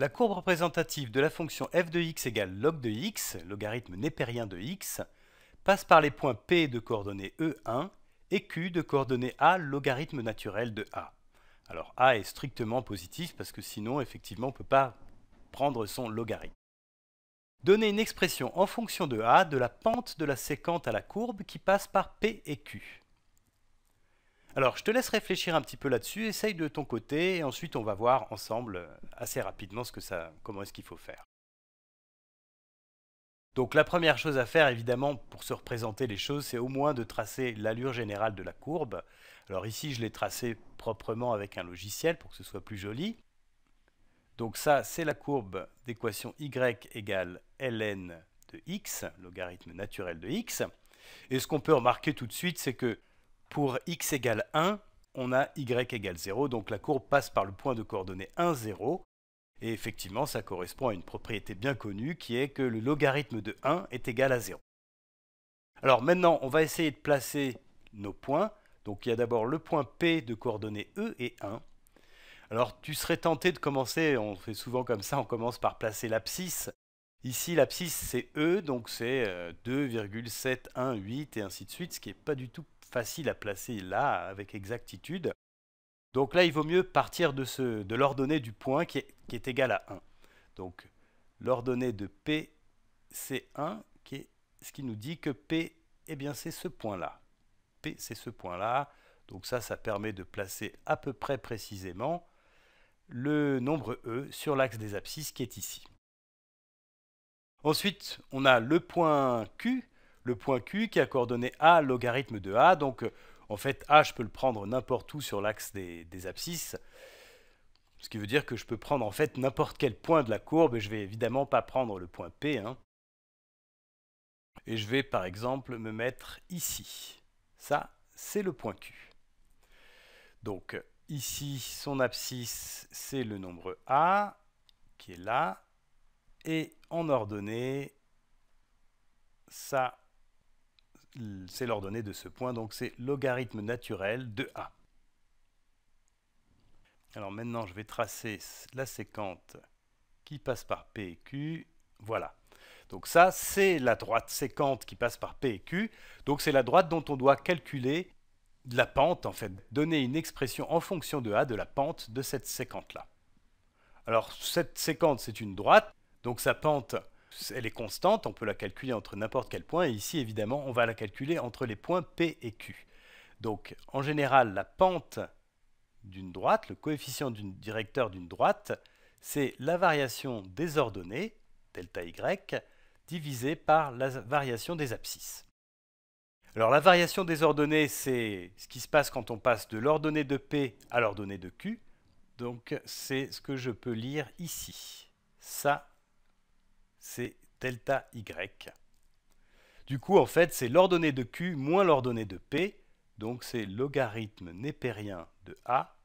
La courbe représentative de la fonction f de x égale log de x, logarithme népérien de x, passe par les points P de coordonnées E1 et Q de coordonnées A, logarithme naturel de A. Alors A est strictement positif parce que sinon, effectivement, on ne peut pas prendre son logarithme. Donner une expression en fonction de A de la pente de la séquente à la courbe qui passe par P et Q. Alors, je te laisse réfléchir un petit peu là-dessus, essaye de ton côté, et ensuite on va voir ensemble euh, assez rapidement ce que ça, comment est-ce qu'il faut faire. Donc la première chose à faire, évidemment, pour se représenter les choses, c'est au moins de tracer l'allure générale de la courbe. Alors ici, je l'ai tracée proprement avec un logiciel pour que ce soit plus joli. Donc ça, c'est la courbe d'équation y égale ln de x, logarithme naturel de x. Et ce qu'on peut remarquer tout de suite, c'est que pour x égale 1, on a y égale 0, donc la courbe passe par le point de coordonnées 1, 0, et effectivement ça correspond à une propriété bien connue qui est que le logarithme de 1 est égal à 0. Alors maintenant, on va essayer de placer nos points. Donc il y a d'abord le point P de coordonnées E et 1. Alors tu serais tenté de commencer, on fait souvent comme ça, on commence par placer l'abscisse. Ici l'abscisse c'est E, donc c'est 2,718 euh, et ainsi de suite, ce qui n'est pas du tout facile à placer là avec exactitude. Donc là, il vaut mieux partir de, l'ordonnée du point qui est, qui égal à 1. Donc l'ordonnée de P, c'est 1, ce qui nous dit que P, eh bien c'est ce point-là. P, c'est ce point-là. Donc ça, ça permet de placer à peu près précisément le nombre E sur l'axe des abscisses qui est ici. Ensuite, on a le point Q le point Q qui a coordonné A logarithme de A. Donc en fait, A, je peux le prendre n'importe où sur l'axe des, des, abscisses. Ce qui veut dire que je peux prendre en fait n'importe quel point de la courbe, et je vais évidemment pas prendre le point P. Hein. Et je vais par exemple me mettre ici. Ça, c'est le point Q. Donc ici, son abscisse, c'est le nombre A, qui est là. Et en ordonnée, ça, c'est l'ordonnée de ce point, donc c'est logarithme naturel de A. Alors maintenant, je vais tracer la séquente qui passe par P et Q. Voilà. Donc ça, c'est la droite séquente qui passe par P et Q. Donc c'est la droite dont on doit calculer la pente, en fait, donner une expression en fonction de A de la pente de cette séquente-là. Alors cette sécante c'est une droite, donc sa pente, elle est constante, on peut la calculer entre n'importe quel point, et ici évidemment on va la calculer entre les points P et Q. Donc en général la pente d'une droite, le coefficient d'une directeur d'une droite, c'est la variation des ordonnées, delta y, divisé par la variation des abscisses. Alors la variation des ordonnées, c'est ce qui se passe quand on passe de l'ordonnée de P à l'ordonnée de Q. Donc c'est ce que je peux lire ici. Ça, c'est delta Y. Du coup, en fait, c'est l'ordonnée de Q moins l'ordonnée de P, donc c'est logarithme népérien de A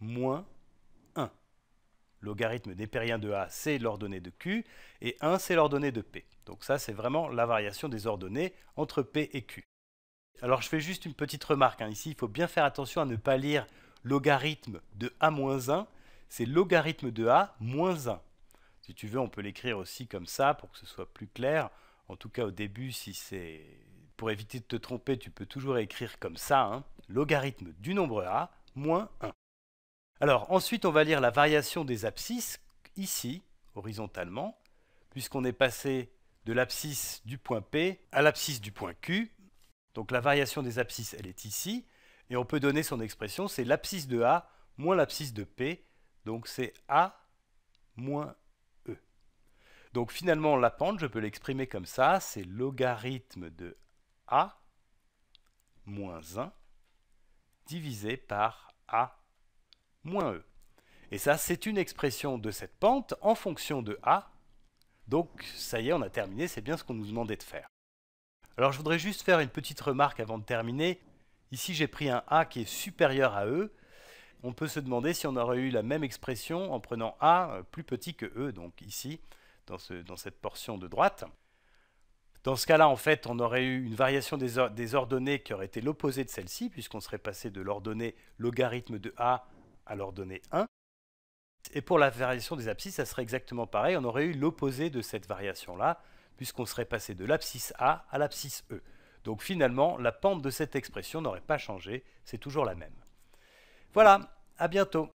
moins 1. Logarithme népérien de A, c'est l'ordonnée de Q, et 1, c'est l'ordonnée de P. Donc ça, c'est vraiment la variation des ordonnées entre P et Q. Alors je fais juste une petite remarque, hein. ici il faut bien faire attention à ne pas lire logarithme de A-1, moins c'est logarithme de A moins 1. Si tu veux, on peut l'écrire aussi comme ça pour que ce soit plus clair. En tout cas, au début, si c'est pour éviter de te tromper, tu peux toujours écrire comme ça hein. logarithme du nombre a moins 1. Alors ensuite, on va lire la variation des abscisses ici horizontalement, puisqu'on est passé de l'abscisse du point P à l'abscisse du point Q. Donc la variation des abscisses, elle est ici, et on peut donner son expression, c'est l'abscisse de A moins l'abscisse de P, donc c'est A moins donc finalement, la pente, je peux l'exprimer comme ça, c'est logarithme de a moins 1 divisé par a moins e. Et ça, c'est une expression de cette pente en fonction de a. Donc ça y est, on a terminé, c'est bien ce qu'on nous demandait de faire. Alors je voudrais juste faire une petite remarque avant de terminer. Ici, j'ai pris un a qui est supérieur à e, on peut se demander si on aurait eu la même expression en prenant A plus petit que E, donc ici dans, cette portion de droite. Dans ce cas-là, en fait, on aurait eu une variation des, des ordonnées qui aurait été l'opposé de celle-ci, puisqu'on serait passé de l'ordonnée logarithme de a à l'ordonnée 1. Et pour la variation des abscisses, ça serait exactement pareil. On aurait eu l'opposé de cette variation-là, puisqu'on serait passé de l'abscisse a à l'abscisse e. Donc finalement, la pente de cette expression n'aurait pas changé, c'est toujours la même. Voilà, à bientôt